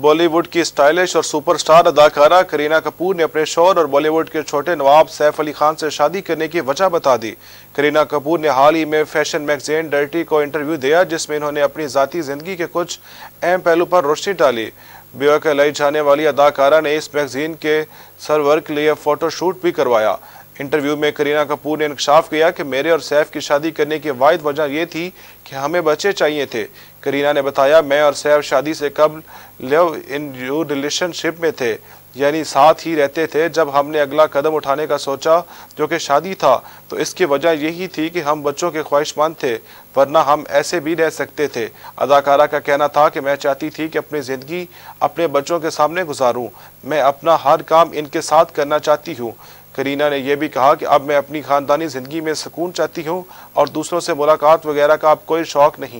बॉलीवुड की स्टाइलिश और सुपरस्टार अदाकारा करीना कपूर ने अपने शोर और बॉलीवुड के छोटे नवाब सैफ अली खान से शादी करने की वजह बता दी करीना कपूर ने हाल ही में फैशन मैगजीन डर्टी को इंटरव्यू दिया जिसमें इन्होंने अपनी जतीी ज़िंदगी के कुछ अहम पहलू पर रोशनी डाली लाई जाने वाली अदाकारा ने इस मैगजीन के सरवर के लिए फ़ोटोशूट भी करवाया इंटरव्यू में करीना कपूर ने इंकशाफ किया कि मेरे और सैफ की शादी करने की वाद वजह यह थी कि हमें बच्चे चाहिए थे करीना ने बताया मैं और सैफ शादी से कबल लव इन यू रिलेशनशिप में थे यानी साथ ही रहते थे जब हमने अगला कदम उठाने का सोचा जो कि शादी था तो इसकी वजह यही थी कि हम बच्चों के ख्वाहिशमंद थे वरना हम ऐसे भी रह सकते थे अदाकारा का कहना था कि मैं चाहती थी कि अपनी ज़िंदगी अपने बच्चों के सामने गुजारूं मैं अपना हर काम इनके साथ करना चाहती हूं करीना ने यह भी कहा कि अब मैं अपनी ख़ानदानी ज़िंदगी में सुकून चाहती हूँ और दूसरों से मुलाकात वगैरह का अब कोई शौक़ नहीं